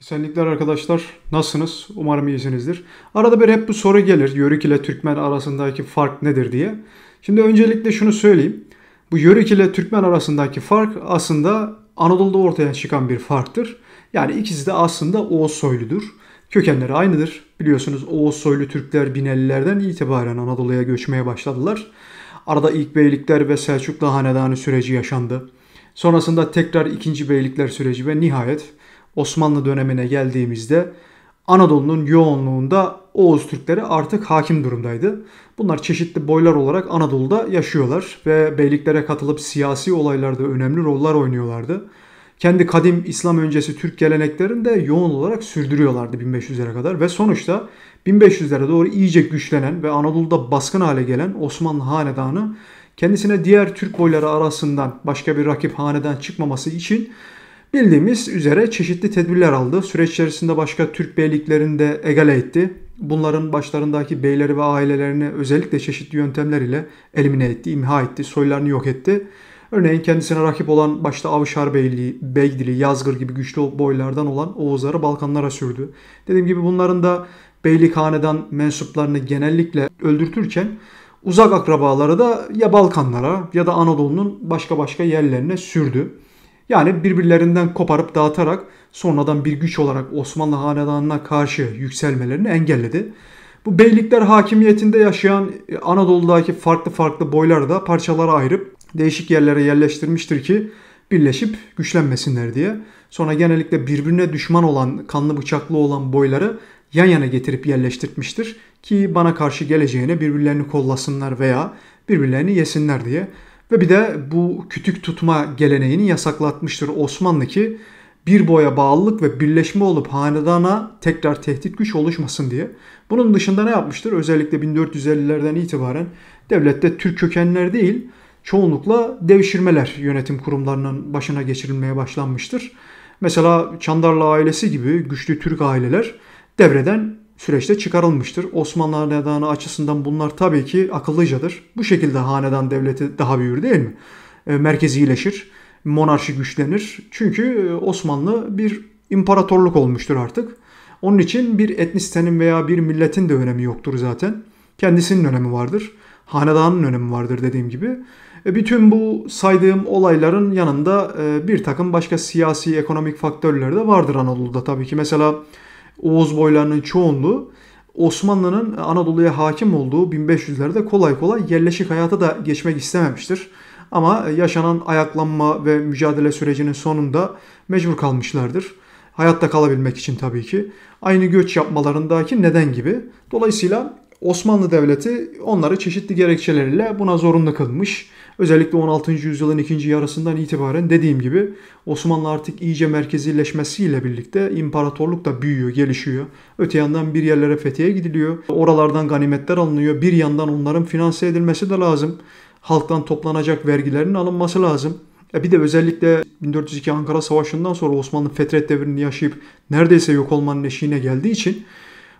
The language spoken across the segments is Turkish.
Senlikler arkadaşlar. Nasılsınız? Umarım iyisinizdir. Arada bir hep bu soru gelir. Yörük ile Türkmen arasındaki fark nedir diye. Şimdi öncelikle şunu söyleyeyim. Bu Yörük ile Türkmen arasındaki fark aslında Anadolu'da ortaya çıkan bir farktır. Yani ikisi de aslında Oğuz soyludur. Kökenleri aynıdır. Biliyorsunuz Oğuz soylu Türkler Binelilerden itibaren Anadolu'ya göçmeye başladılar. Arada ilk beylikler ve Selçuklu hanedanı süreci yaşandı. Sonrasında tekrar ikinci beylikler süreci ve nihayet Osmanlı dönemine geldiğimizde Anadolu'nun yoğunluğunda Oğuz Türkleri artık hakim durumdaydı. Bunlar çeşitli boylar olarak Anadolu'da yaşıyorlar ve beyliklere katılıp siyasi olaylarda önemli roller oynuyorlardı. Kendi kadim İslam öncesi Türk geleneklerini de yoğun olarak sürdürüyorlardı 1500'lere kadar ve sonuçta 1500'lere doğru iyice güçlenen ve Anadolu'da baskın hale gelen Osmanlı hanedanı kendisine diğer Türk boyları arasından başka bir rakip hanedan çıkmaması için Bildiğimiz üzere çeşitli tedbirler aldı. Süreç içerisinde başka Türk beyliklerini de egale etti. Bunların başlarındaki beyleri ve ailelerini özellikle çeşitli yöntemler ile elimine etti, imha etti, soylarını yok etti. Örneğin kendisine rakip olan başta Avşar Beyliği, Beydili, Yazgır gibi güçlü boylardan olan Oğuzları Balkanlara sürdü. Dediğim gibi bunların da beylik hanedan mensuplarını genellikle öldürtürken uzak akrabaları da ya Balkanlara ya da Anadolu'nun başka başka yerlerine sürdü. Yani birbirlerinden koparıp dağıtarak sonradan bir güç olarak Osmanlı Hanedanı'na karşı yükselmelerini engelledi. Bu beylikler hakimiyetinde yaşayan e, Anadolu'daki farklı farklı boyları da parçalara ayırıp değişik yerlere yerleştirmiştir ki birleşip güçlenmesinler diye. Sonra genellikle birbirine düşman olan, kanlı bıçaklı olan boyları yan yana getirip yerleştirmiştir ki bana karşı geleceğine birbirlerini kollasınlar veya birbirlerini yesinler diye. Ve bir de bu kütük tutma geleneğini yasaklatmıştır Osmanlı ki bir boya bağlılık ve birleşme olup hanedana tekrar tehdit güç oluşmasın diye. Bunun dışında ne yapmıştır? Özellikle 1450'lerden itibaren devlette Türk kökenler değil, çoğunlukla devşirmeler yönetim kurumlarının başına geçirilmeye başlanmıştır. Mesela Çandarlı ailesi gibi güçlü Türk aileler devreden süreçte çıkarılmıştır. Osmanlı Hanedanı açısından bunlar tabii ki akıllıcadır. Bu şekilde hanedan devleti daha büyür değil mi? E, Merkezi iyileşir, monarşi güçlenir. Çünkü e, Osmanlı bir imparatorluk olmuştur artık. Onun için bir etnisitenin veya bir milletin de önemi yoktur zaten. Kendisinin önemi vardır. Hanedanın önemi vardır dediğim gibi. E, bütün bu saydığım olayların yanında bir takım başka siyasi, ekonomik faktörler de vardır Anadolu'da tabii ki. Mesela Oğuz boylarının çoğunluğu Osmanlı'nın Anadolu'ya hakim olduğu 1500'lerde kolay kolay yerleşik hayata da geçmek istememiştir. Ama yaşanan ayaklanma ve mücadele sürecinin sonunda mecbur kalmışlardır. Hayatta kalabilmek için tabii ki. Aynı göç yapmalarındaki neden gibi. Dolayısıyla Osmanlı Devleti onları çeşitli gerekçeleriyle buna zorunlu kılmış. Özellikle 16. yüzyılın ikinci yarısından itibaren dediğim gibi Osmanlı artık iyice merkezileşmesiyle birlikte imparatorluk da büyüyor, gelişiyor. Öte yandan bir yerlere fethiye gidiliyor. Oralardan ganimetler alınıyor. Bir yandan onların finanse edilmesi de lazım. Halktan toplanacak vergilerin alınması lazım. E bir de özellikle 1402 Ankara Savaşı'ndan sonra Osmanlı fetret devrini yaşayıp neredeyse yok olmanın eşiğine geldiği için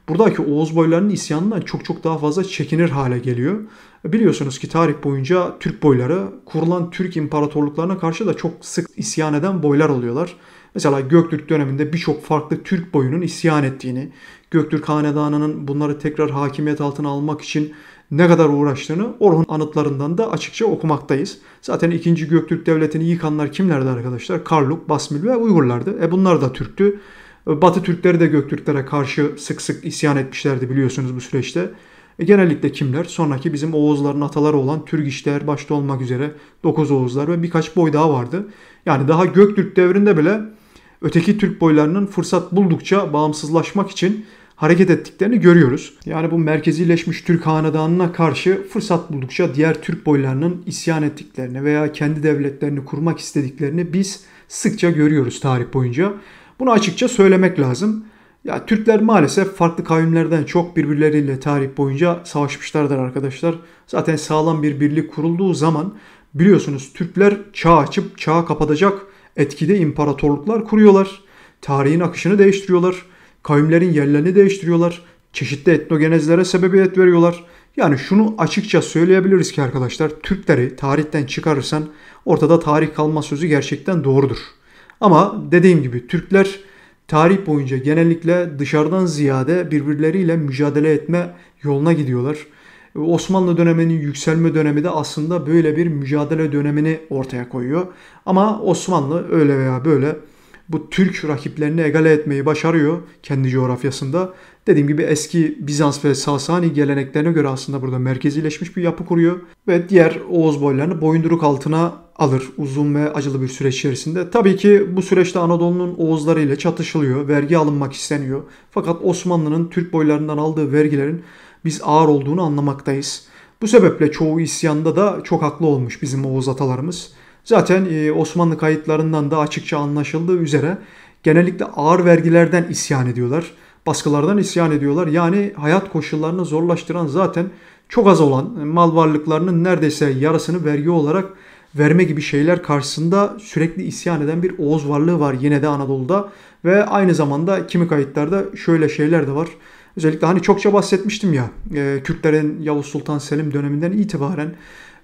buradaki Oğuz boylarının isyanından çok çok daha fazla çekinir hale geliyor. Biliyorsunuz ki tarih boyunca Türk boyları kurulan Türk imparatorluklarına karşı da çok sık isyan eden boylar oluyorlar. Mesela Göktürk döneminde birçok farklı Türk boyunun isyan ettiğini, Göktürk Hanedanı'nın bunları tekrar hakimiyet altına almak için ne kadar uğraştığını Orhun anıtlarından da açıkça okumaktayız. Zaten 2. Göktürk Devleti'ni yıkanlar kimlerdi arkadaşlar? Karluk, Basmil ve Uygurlardı. E bunlar da Türktü. Batı Türkleri de Göktürklere karşı sık sık isyan etmişlerdi biliyorsunuz bu süreçte. E, genellikle kimler? Sonraki bizim Oğuzların ataları olan Türgiçler başta olmak üzere 9 Oğuzlar ve birkaç boy daha vardı. Yani daha Göktürk devrinde bile öteki Türk boylarının fırsat buldukça bağımsızlaşmak için hareket ettiklerini görüyoruz. Yani bu merkezileşmiş Türk hanedanına karşı fırsat buldukça diğer Türk boylarının isyan ettiklerini veya kendi devletlerini kurmak istediklerini biz sıkça görüyoruz tarih boyunca. Bunu açıkça söylemek lazım. Ya Türkler maalesef farklı kavimlerden çok birbirleriyle tarih boyunca savaşmışlardır arkadaşlar. Zaten sağlam bir birlik kurulduğu zaman biliyorsunuz Türkler çağ açıp çağ kapatacak etkide imparatorluklar kuruyorlar. Tarihin akışını değiştiriyorlar. Kavimlerin yerlerini değiştiriyorlar. Çeşitli etnogenezlere sebebiyet veriyorlar. Yani şunu açıkça söyleyebiliriz ki arkadaşlar Türkleri tarihten çıkarırsan ortada tarih kalma sözü gerçekten doğrudur. Ama dediğim gibi Türkler tarih boyunca genellikle dışarıdan ziyade birbirleriyle mücadele etme yoluna gidiyorlar. Osmanlı döneminin yükselme dönemi de aslında böyle bir mücadele dönemini ortaya koyuyor. Ama Osmanlı öyle veya böyle bu Türk rakiplerini egale etmeyi başarıyor kendi coğrafyasında Dediğim gibi eski Bizans ve Sasani geleneklerine göre aslında burada merkezileşmiş bir yapı kuruyor ve diğer Oğuz boylarını boyunduruk altına alır uzun ve acılı bir süreç içerisinde. Tabii ki bu süreçte Anadolu'nun Oğuzları ile çatışılıyor, vergi alınmak isteniyor. Fakat Osmanlı'nın Türk boylarından aldığı vergilerin biz ağır olduğunu anlamaktayız. Bu sebeple çoğu isyanda da çok haklı olmuş bizim Oğuz atalarımız. Zaten e, Osmanlı kayıtlarından da açıkça anlaşıldığı üzere genellikle ağır vergilerden isyan ediyorlar baskılardan isyan ediyorlar. Yani hayat koşullarını zorlaştıran zaten çok az olan mal varlıklarının neredeyse yarısını vergi olarak verme gibi şeyler karşısında sürekli isyan eden bir Oğuz varlığı var yine de Anadolu'da ve aynı zamanda kimi kayıtlarda şöyle şeyler de var. Özellikle hani çokça bahsetmiştim ya e, Kürtlerin Yavuz Sultan Selim döneminden itibaren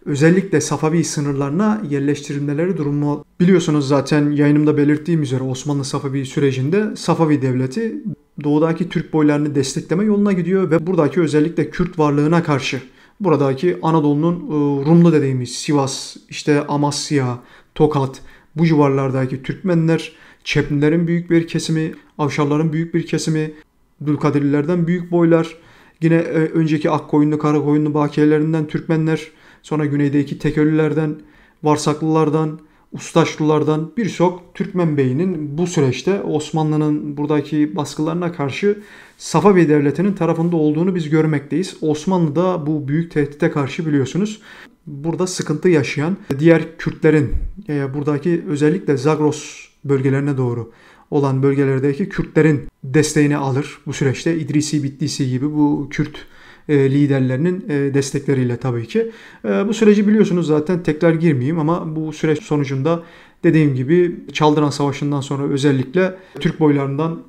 özellikle Safavi sınırlarına yerleştirilmeleri durumu. Biliyorsunuz zaten yayınımda belirttiğim üzere Osmanlı Safavi sürecinde Safavi devleti doğudaki Türk boylarını destekleme yoluna gidiyor ve buradaki özellikle Kürt varlığına karşı buradaki Anadolu'nun e, Rumlu dediğimiz Sivas, işte Amasya, Tokat, bu civarlardaki Türkmenler, Çepnilerin büyük bir kesimi, Avşarların büyük bir kesimi, Dülkadirlilerden büyük boylar, yine e, önceki Akkoyunlu, Karakoyunlu bakiyelerinden Türkmenler, Sonra güneydeki Tekölülerden, Varsaklılardan, Ustaşlılardan birçok Türkmen beyinin bu süreçte Osmanlı'nın buradaki baskılarına karşı Safavi Devleti'nin tarafında olduğunu biz görmekteyiz. Osmanlı da bu büyük tehdite karşı biliyorsunuz burada sıkıntı yaşayan diğer Kürtlerin buradaki özellikle Zagros bölgelerine doğru olan bölgelerdeki Kürtlerin desteğini alır bu süreçte. İdrisi Bitlisi gibi bu Kürt e, liderlerinin e, destekleriyle tabii ki. E, bu süreci biliyorsunuz zaten tekrar girmeyeyim ama bu süreç sonucunda dediğim gibi Çaldıran Savaşı'ndan sonra özellikle Türk boylarından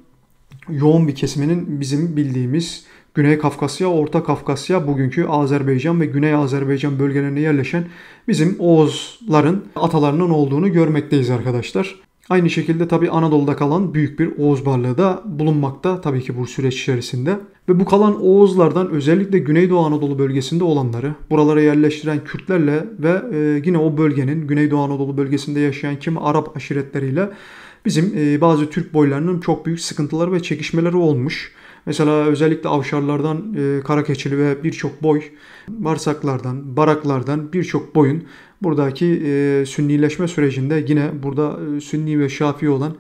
yoğun bir kesiminin bizim bildiğimiz Güney Kafkasya, Orta Kafkasya, bugünkü Azerbaycan ve Güney Azerbaycan bölgelerine yerleşen bizim Oğuzların atalarının olduğunu görmekteyiz arkadaşlar. Aynı şekilde tabi Anadolu'da kalan büyük bir Oğuz varlığı da bulunmakta tabii ki bu süreç içerisinde. Ve bu kalan Oğuzlardan özellikle Güneydoğu Anadolu bölgesinde olanları buralara yerleştiren Kürtlerle ve e, yine o bölgenin Güneydoğu Anadolu bölgesinde yaşayan kimi Arap aşiretleriyle bizim e, bazı Türk boylarının çok büyük sıkıntıları ve çekişmeleri olmuş. Mesela özellikle avşarlardan e, Karakeçili ve birçok boy, varsaklardan, baraklardan birçok boyun buradaki e, sünnileşme sürecinde yine burada e, sünni ve şafi olan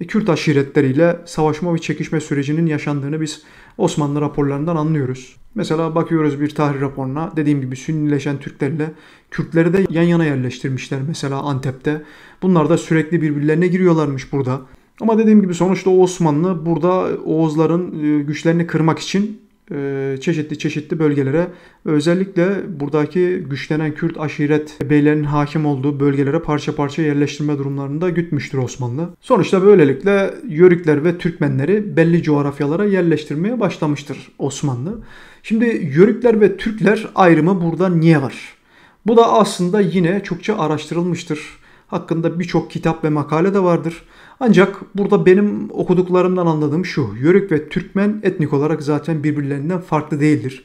e, Kürt aşiretleriyle savaşma ve çekişme sürecinin yaşandığını biz Osmanlı raporlarından anlıyoruz. Mesela bakıyoruz bir tarih raporuna dediğim gibi Sünnileşen Türklerle Kürtleri de yan yana yerleştirmişler mesela Antep'te. Bunlar da sürekli birbirlerine giriyorlarmış burada. Ama dediğim gibi sonuçta Osmanlı burada Oğuzların e, güçlerini kırmak için e, çeşitli çeşitli bölgelere özellikle buradaki güçlenen Kürt aşiret beylerin hakim olduğu bölgelere parça parça yerleştirme durumlarında gütmüştür Osmanlı. Sonuçta böylelikle Yörükler ve Türkmenleri belli coğrafyalara yerleştirmeye başlamıştır Osmanlı. Şimdi Yörükler ve Türkler ayrımı burada niye var? Bu da aslında yine çokça araştırılmıştır. Hakkında birçok kitap ve makale de vardır. Ancak burada benim okuduklarımdan anladığım şu. Yörük ve Türkmen etnik olarak zaten birbirlerinden farklı değildir.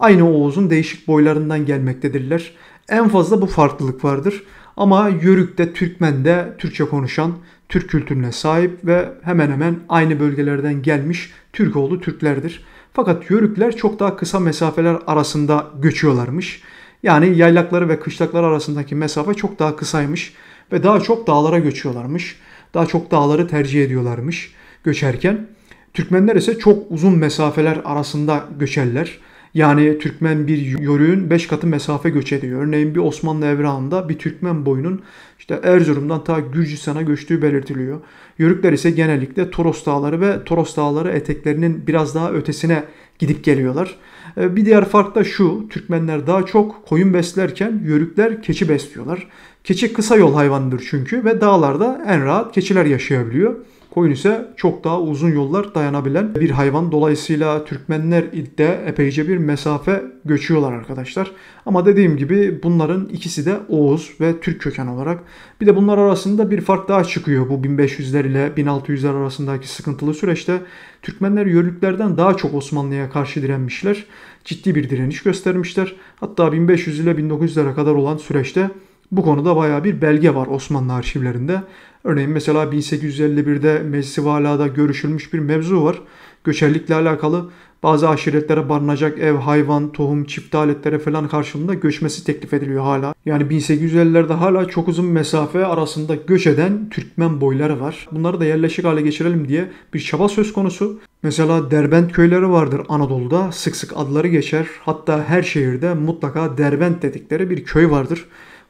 Aynı Oğuz'un değişik boylarından gelmektedirler. En fazla bu farklılık vardır. Ama Yörük'te, Türkmen'de Türkçe konuşan, Türk kültürüne sahip ve hemen hemen aynı bölgelerden gelmiş Türk Türkoğlu Türklerdir. Fakat Yörükler çok daha kısa mesafeler arasında göçüyorlarmış. Yani yaylakları ve kışlakları arasındaki mesafe çok daha kısaymış ve daha çok dağlara göçüyorlarmış daha çok dağları tercih ediyorlarmış göçerken. Türkmenler ise çok uzun mesafeler arasında göçerler. Yani Türkmen bir yörüğün 5 katı mesafe göç ediyor. Örneğin bir Osmanlı evrağında bir Türkmen boyunun işte Erzurum'dan ta Gürcistan'a göçtüğü belirtiliyor. Yörükler ise genellikle Toros Dağları ve Toros Dağları eteklerinin biraz daha ötesine gidip geliyorlar. E, bir diğer fark da şu. Türkmenler daha çok koyun beslerken yörükler keçi besliyorlar. Keçi kısa yol hayvandır çünkü ve dağlarda en rahat keçiler yaşayabiliyor. Koyun ise çok daha uzun yollar dayanabilen bir hayvan. Dolayısıyla Türkmenler de epeyce bir mesafe göçüyorlar arkadaşlar. Ama dediğim gibi bunların ikisi de Oğuz ve Türk köken olarak. Bir de bunlar arasında bir fark daha çıkıyor bu 1500'ler ile 1600'ler arasındaki sıkıntılı süreçte. Türkmenler Yörüklerden daha çok Osmanlı'ya karşı direnmişler. Ciddi bir direniş göstermişler. Hatta 1500 ile 1900'lere kadar olan süreçte bu konuda baya bir belge var Osmanlı arşivlerinde. Örneğin mesela 1851'de Meclis-i Vala'da görüşülmüş bir mevzu var. Göçerlikle alakalı bazı aşiretlere barınacak ev, hayvan, tohum, çift aletlere falan karşılığında göçmesi teklif ediliyor hala. Yani 1850'lerde hala çok uzun mesafe arasında göç eden Türkmen boyları var. Bunları da yerleşik hale geçirelim diye bir çaba söz konusu. Mesela Derbent köyleri vardır Anadolu'da. Sık sık adları geçer. Hatta her şehirde mutlaka Derbent dedikleri bir köy vardır.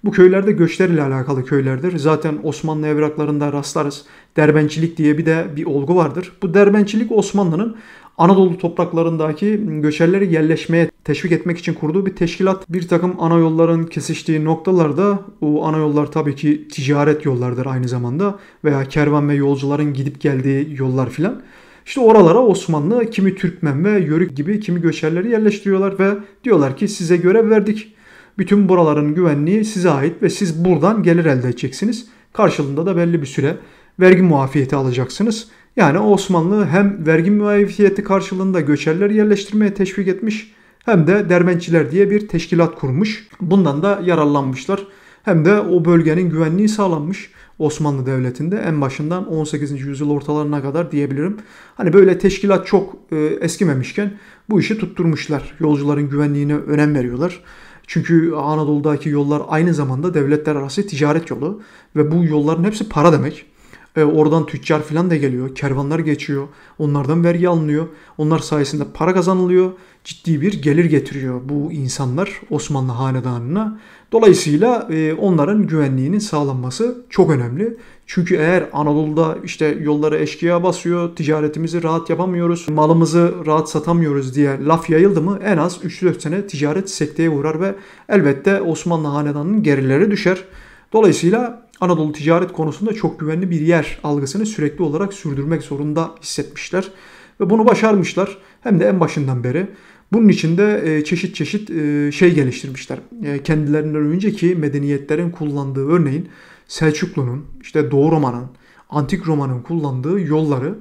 Bu köylerde göçlerle alakalı köylerdir. Zaten Osmanlı evraklarında rastlarız. Derbençilik diye bir de bir olgu vardır. Bu derbençilik Osmanlı'nın Anadolu topraklarındaki göçerleri yerleşmeye teşvik etmek için kurduğu bir teşkilat. Bir takım ana yolların kesiştiği noktalarda o ana yollar tabii ki ticaret yollardır aynı zamanda veya kervan ve yolcuların gidip geldiği yollar filan. İşte oralara Osmanlı kimi Türkmen ve Yörük gibi kimi göçerleri yerleştiriyorlar ve diyorlar ki size görev verdik. Bütün buraların güvenliği size ait ve siz buradan gelir elde edeceksiniz. Karşılığında da belli bir süre vergi muafiyeti alacaksınız. Yani Osmanlı hem vergi muafiyeti karşılığında göçerler yerleştirmeye teşvik etmiş hem de dermençiler diye bir teşkilat kurmuş. Bundan da yararlanmışlar. Hem de o bölgenin güvenliği sağlanmış Osmanlı Devleti'nde en başından 18. yüzyıl ortalarına kadar diyebilirim. Hani böyle teşkilat çok e, eskimemişken bu işi tutturmuşlar. Yolcuların güvenliğine önem veriyorlar. Çünkü Anadolu'daki yollar aynı zamanda devletler arası ticaret yolu ve bu yolların hepsi para demek. E, oradan tüccar falan da geliyor, kervanlar geçiyor, onlardan vergi alınıyor, onlar sayesinde para kazanılıyor ciddi bir gelir getiriyor bu insanlar Osmanlı hanedanına. Dolayısıyla e, onların güvenliğinin sağlanması çok önemli. Çünkü eğer Anadolu'da işte yolları eşkıya basıyor, ticaretimizi rahat yapamıyoruz, malımızı rahat satamıyoruz diye laf yayıldı mı en az 3-4 sene ticaret sekteye uğrar ve elbette Osmanlı hanedanının gerileri düşer. Dolayısıyla Anadolu ticaret konusunda çok güvenli bir yer algısını sürekli olarak sürdürmek zorunda hissetmişler. Ve bunu başarmışlar hem de en başından beri. Bunun için de e, çeşit çeşit e, şey geliştirmişler. E, kendilerinden önceki medeniyetlerin kullandığı örneğin Selçuklu'nun, işte Doğu Roma'nın, Antik Roma'nın kullandığı yolları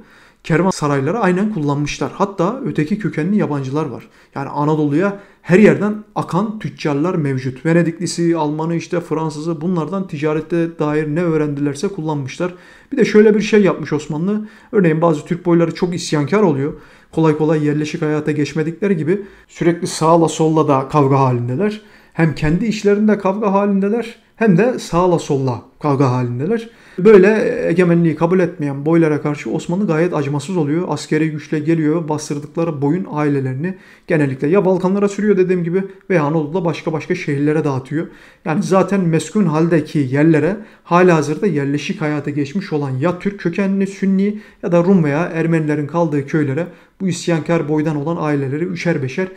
kervan sarayları aynen kullanmışlar. Hatta öteki kökenli yabancılar var. Yani Anadolu'ya her yerden akan tüccarlar mevcut. Venediklisi, Almanı, işte Fransızı bunlardan ticarette dair ne öğrendilerse kullanmışlar. Bir de şöyle bir şey yapmış Osmanlı. Örneğin bazı Türk boyları çok isyankar oluyor kolay kolay yerleşik hayata geçmedikleri gibi sürekli sağla solla da kavga halindeler. Hem kendi işlerinde kavga halindeler hem de sağla solla kavga halindeler. Böyle e, egemenliği kabul etmeyen boylara karşı Osmanlı gayet acımasız oluyor. Askeri güçle geliyor, bastırdıkları boyun ailelerini genellikle ya Balkanlara sürüyor dediğim gibi veya Anadolu'da başka başka şehirlere dağıtıyor. Yani zaten meskun haldeki yerlere hala hazırda yerleşik hayata geçmiş olan ya Türk kökenli Sünni ya da Rum veya Ermenilerin kaldığı köylere bu isyankar boydan olan aileleri üçer beşer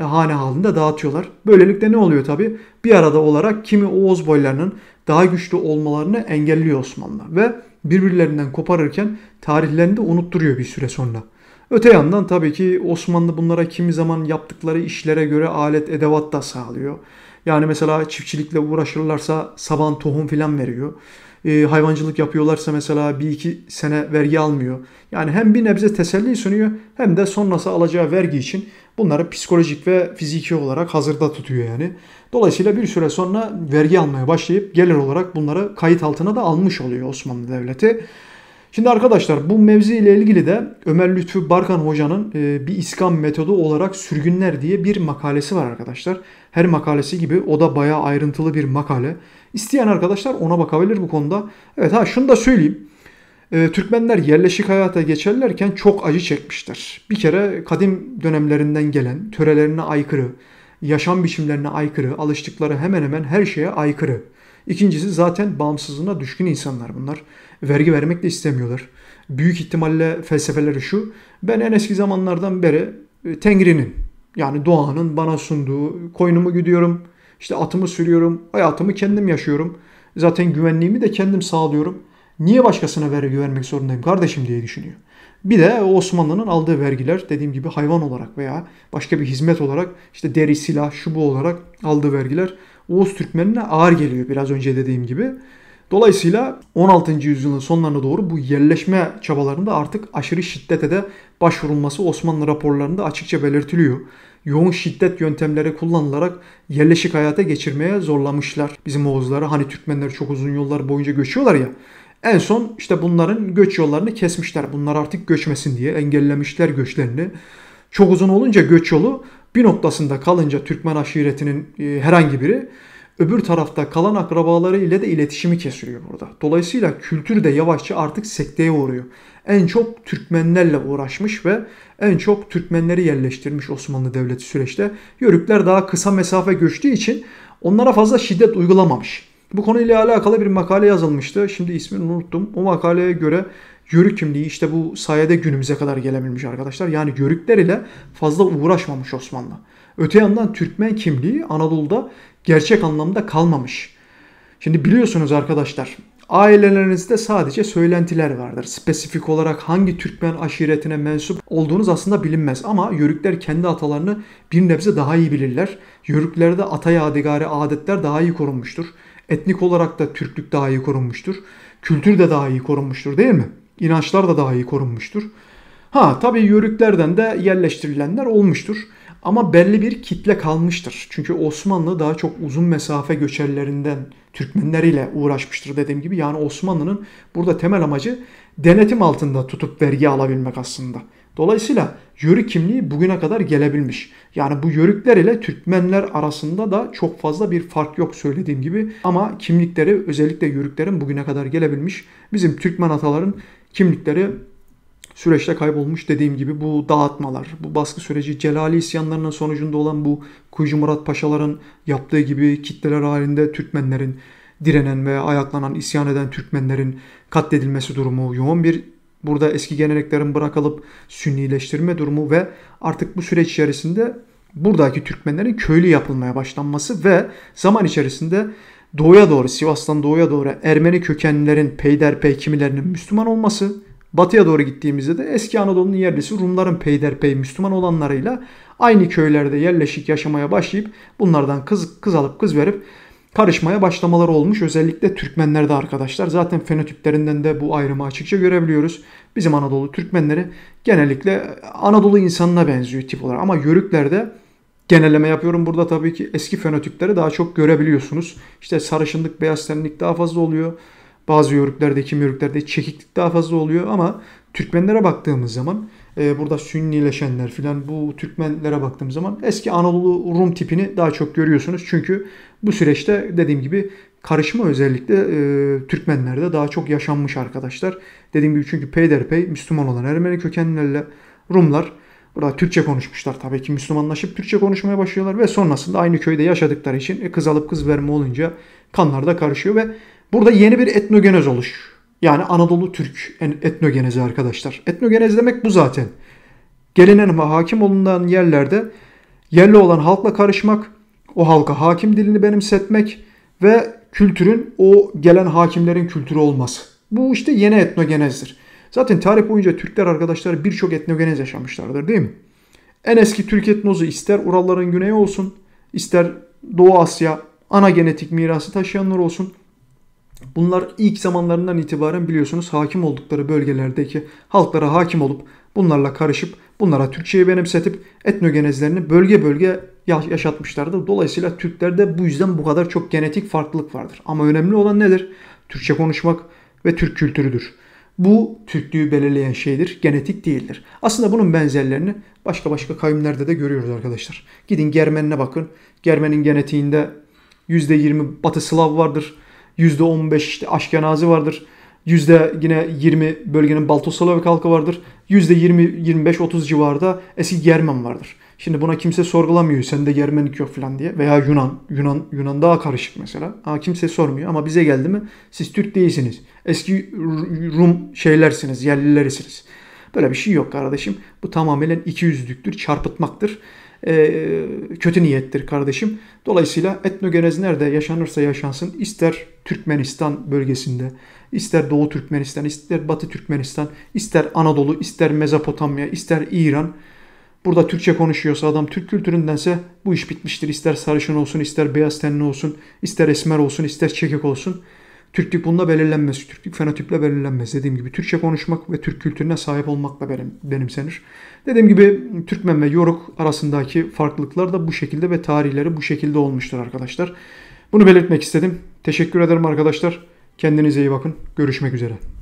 e, hane halinde dağıtıyorlar. Böylelikle ne oluyor tabi? Bir arada olarak kimi Oğuz boylarının daha güçlü olmalarını engelliyor Osmanlı ve birbirlerinden koparırken tarihlerini de unutturuyor bir süre sonra. Öte yandan tabii ki Osmanlı bunlara kimi zaman yaptıkları işlere göre alet edevat da sağlıyor. Yani mesela çiftçilikle uğraşırlarsa saban tohum filan veriyor. E, hayvancılık yapıyorlarsa mesela bir iki sene vergi almıyor. Yani hem bir nebze teselli sunuyor hem de sonrası alacağı vergi için bunları psikolojik ve fiziki olarak hazırda tutuyor yani. Dolayısıyla bir süre sonra vergi almaya başlayıp gelir olarak bunları kayıt altına da almış oluyor Osmanlı Devleti. Şimdi arkadaşlar bu mevzi ile ilgili de Ömer Lütfü Barkan Hoca'nın e, bir iskan metodu olarak sürgünler diye bir makalesi var arkadaşlar. Her makalesi gibi o da bayağı ayrıntılı bir makale. İsteyen arkadaşlar ona bakabilir bu konuda. Evet ha şunu da söyleyeyim. Ee, Türkmenler yerleşik hayata geçerlerken çok acı çekmiştir. Bir kere kadim dönemlerinden gelen, törelerine aykırı, yaşam biçimlerine aykırı, alıştıkları hemen hemen her şeye aykırı. İkincisi zaten bağımsızlığına düşkün insanlar bunlar. Vergi vermek de istemiyorlar. Büyük ihtimalle felsefeleri şu. Ben en eski zamanlardan beri e, Tengri'nin yani doğanın bana sunduğu koynumu gidiyorum. İşte atımı sürüyorum. Hayatımı kendim yaşıyorum. Zaten güvenliğimi de kendim sağlıyorum. Niye başkasına vergi vermek zorundayım kardeşim diye düşünüyor. Bir de Osmanlı'nın aldığı vergiler dediğim gibi hayvan olarak veya başka bir hizmet olarak işte deri, silah, şu bu olarak aldığı vergiler Oğuz Türkmenine ağır geliyor biraz önce dediğim gibi. Dolayısıyla 16. yüzyılın sonlarına doğru bu yerleşme çabalarında artık aşırı şiddete de başvurulması Osmanlı raporlarında açıkça belirtiliyor. Yoğun şiddet yöntemleri kullanılarak yerleşik hayata geçirmeye zorlamışlar bizim Oğuzları. Hani Türkmenler çok uzun yollar boyunca göçüyorlar ya. En son işte bunların göç yollarını kesmişler. Bunlar artık göçmesin diye engellemişler göçlerini. Çok uzun olunca göç yolu bir noktasında kalınca Türkmen aşiretinin e, herhangi biri öbür tarafta kalan akrabaları ile de iletişimi kesiliyor burada. Dolayısıyla kültür de yavaşça artık sekteye uğruyor. En çok Türkmenlerle uğraşmış ve en çok Türkmenleri yerleştirmiş Osmanlı Devleti süreçte. Yörükler daha kısa mesafe göçtüğü için onlara fazla şiddet uygulamamış. Bu konuyla alakalı bir makale yazılmıştı. Şimdi ismini unuttum. O makaleye göre yörük kimliği işte bu sayede günümüze kadar gelebilmiş arkadaşlar. Yani yörükler ile fazla uğraşmamış Osmanlı. Öte yandan Türkmen kimliği Anadolu'da gerçek anlamda kalmamış. Şimdi biliyorsunuz arkadaşlar ailelerinizde sadece söylentiler vardır. Spesifik olarak hangi Türkmen aşiretine mensup olduğunuz aslında bilinmez ama yörükler kendi atalarını bir nebze daha iyi bilirler. Yörüklerde ata yadigarı adetler daha iyi korunmuştur. Etnik olarak da Türklük daha iyi korunmuştur. Kültür de daha iyi korunmuştur değil mi? İnançlar da daha iyi korunmuştur. Ha tabii yörüklerden de yerleştirilenler olmuştur. Ama belli bir kitle kalmıştır. Çünkü Osmanlı daha çok uzun mesafe göçerlerinden Türkmenler ile uğraşmıştır dediğim gibi. Yani Osmanlı'nın burada temel amacı denetim altında tutup vergi alabilmek aslında. Dolayısıyla yörük kimliği bugüne kadar gelebilmiş. Yani bu yörükler ile Türkmenler arasında da çok fazla bir fark yok söylediğim gibi. Ama kimlikleri özellikle yörüklerin bugüne kadar gelebilmiş. Bizim Türkmen ataların kimlikleri süreçte kaybolmuş dediğim gibi bu dağıtmalar, bu baskı süreci, Celali isyanlarının sonucunda olan bu Kuyucu Murat Paşaların yaptığı gibi kitleler halinde Türkmenlerin direnen ve ayaklanan, isyan eden Türkmenlerin katledilmesi durumu yoğun bir Burada eski geleneklerin bırakılıp sünnileştirme durumu ve artık bu süreç içerisinde buradaki Türkmenlerin köylü yapılmaya başlanması ve zaman içerisinde doğuya doğru Sivas'tan doğuya doğru Ermeni kökenlilerin peyderpey kimilerinin Müslüman olması, batıya doğru gittiğimizde de eski Anadolu'nun yerlisi Rumların peyderpey Müslüman olanlarıyla aynı köylerde yerleşik yaşamaya başlayıp bunlardan kız, kız alıp kız verip karışmaya başlamalar olmuş. Özellikle Türkmenlerde arkadaşlar. Zaten fenotiplerinden de bu ayrımı açıkça görebiliyoruz. Bizim Anadolu Türkmenleri genellikle Anadolu insanına benziyor tip olarak. Ama Yörüklerde genelleme yapıyorum burada tabii ki eski fenotipleri daha çok görebiliyorsunuz. İşte sarışınlık, beyaz tenlik daha fazla oluyor. Bazı yörüklerde, kimi yörüklerde çekiklik daha fazla oluyor ama Türkmenlere baktığımız zaman ee, burada Sünnileşenler filan bu Türkmenlere baktığım zaman eski Anadolu Rum tipini daha çok görüyorsunuz. Çünkü bu süreçte dediğim gibi karışma özellikle e, Türkmenlerde daha çok yaşanmış arkadaşlar. Dediğim gibi çünkü peyderpey Müslüman olan Ermeni kökenlilerle Rumlar burada Türkçe konuşmuşlar tabii ki Müslümanlaşıp Türkçe konuşmaya başlıyorlar ve sonrasında aynı köyde yaşadıkları için e, kız alıp kız verme olunca kanlar da karışıyor ve burada yeni bir etnogenez oluş yani Anadolu Türk etnogenezi arkadaşlar. Etnogenez demek bu zaten. Gelinen ve hakim olunan yerlerde yerli olan halkla karışmak, o halka hakim dilini benimsetmek ve kültürün o gelen hakimlerin kültürü olması. Bu işte yeni etnogenezdir. Zaten tarih boyunca Türkler arkadaşlar birçok etnogenez yaşamışlardır değil mi? En eski Türk etnozu ister Uralların güneyi olsun, ister Doğu Asya ana genetik mirası taşıyanlar olsun. Bunlar ilk zamanlarından itibaren biliyorsunuz hakim oldukları bölgelerdeki halklara hakim olup bunlarla karışıp bunlara Türkçeyi benimsetip etnogenezlerini bölge bölge yaşatmışlardır. Dolayısıyla Türklerde bu yüzden bu kadar çok genetik farklılık vardır. Ama önemli olan nedir? Türkçe konuşmak ve Türk kültürüdür. Bu Türklüğü belirleyen şeydir, genetik değildir. Aslında bunun benzerlerini başka başka kavimlerde de görüyoruz arkadaşlar. Gidin Germenine bakın. Germenin genetiğinde %20 Batı Slav vardır. Yüzde %15 işte Aşkenazi vardır. Yüzde yine 20 bölgenin Baltoslavik halkı vardır. Yüzde 20-25-30 civarda eski Germen vardır. Şimdi buna kimse sorgulamıyor. Sen de Germenik yok falan diye. Veya Yunan. Yunan Yunan daha karışık mesela. Aa, kimse sormuyor ama bize geldi mi siz Türk değilsiniz. Eski Rum şeylersiniz, yerlilerisiniz. Böyle bir şey yok kardeşim. Bu tamamen iki ikiyüzlüktür, çarpıtmaktır e, kötü niyettir kardeşim. Dolayısıyla etnogenez nerede yaşanırsa yaşansın ister Türkmenistan bölgesinde, ister Doğu Türkmenistan, ister Batı Türkmenistan, ister Anadolu, ister Mezopotamya, ister İran. Burada Türkçe konuşuyorsa adam Türk kültüründense bu iş bitmiştir. İster sarışın olsun, ister beyaz tenli olsun, ister esmer olsun, ister çekik olsun. Türklük bununla belirlenmez. Türklük fenotipple belirlenmez. Dediğim gibi Türkçe konuşmak ve Türk kültürüne sahip olmakla benim, benimsenir. Dediğim gibi Türkmen ve Yoruk arasındaki farklılıklar da bu şekilde ve tarihleri bu şekilde olmuştur arkadaşlar. Bunu belirtmek istedim. Teşekkür ederim arkadaşlar. Kendinize iyi bakın. Görüşmek üzere.